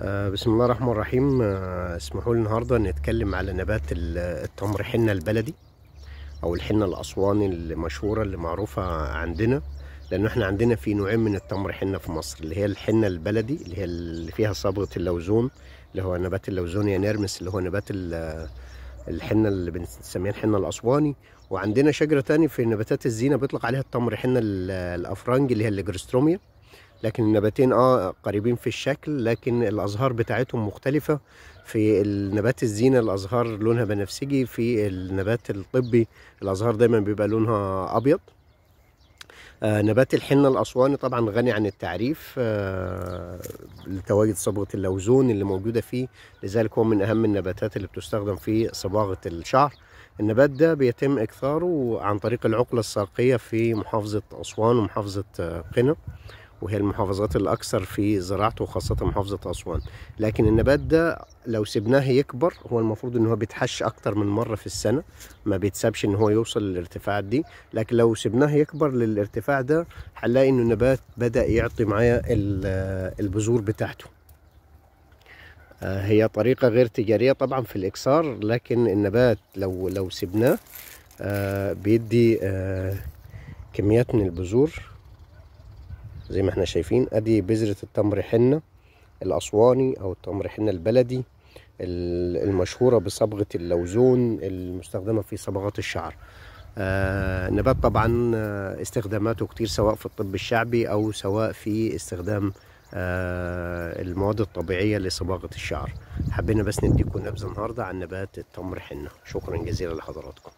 آه، بسم الله الرحمن الرحيم آه، اسمحوا لي النهارده نتكلم على نبات التمر حنه البلدي او الحنه الاسواني المشهوره اللي معروفه عندنا لان احنا عندنا في نوعين من التمر حنه في مصر اللي هي الحنه البلدي اللي هي اللي فيها صبغه اللوزون اللي هو نبات اللوزونيا نيرمس اللي هو نبات الحنه اللي بنسميها الحنه الاسواني وعندنا شجره ثانيه في نباتات الزينه بيطلق عليها التمر حنه الافرنجي اللي هي الجرستروميا لكن النباتين اه قريبين في الشكل لكن الازهار بتاعتهم مختلفه في النبات الزينه الازهار لونها بنفسجي في النبات الطبي الازهار دايما بيبقى لونها ابيض آه نبات الحنة الأسواني طبعا غني عن التعريف آه لتواجد صبغة اللوزون اللي موجودة فيه لذلك هو من أهم النباتات اللي بتستخدم في صباغة الشعر النبات ده بيتم إكثاره عن طريق العقلة الساقية في محافظة أسوان ومحافظة آه، قنا وهي المحافظات الأكثر في زراعته وخاصة محافظة أسوان لكن النبات ده لو سبناه يكبر هو المفروض إن هو بيتحش أكتر من مرة في السنة ما بيتسابش إن هو يوصل للارتفاعات دي لكن لو سبناه يكبر للارتفاع ده هنلاقي إنه النبات بدأ يعطي معايا البذور بتاعته آه، هي طريقة غير تجارية طبعا في الإكسار لكن النبات لو لو سبناه آه، بيدي آه، كميات من البذور زي ما احنا شايفين ادي بذرة التمر حنة الاسواني او التمر حنة البلدي المشهورة بصبغة اللوزون المستخدمة في صبغات الشعر آه نبات طبعا آه، استخداماته كتير سواء في الطب الشعبي او سواء في استخدام آه المواد الطبيعية لصباغة الشعر حبينا بس نديكم نبذة النهاردة عن نبات التمر حنة شكرا جزيلا لحضراتكم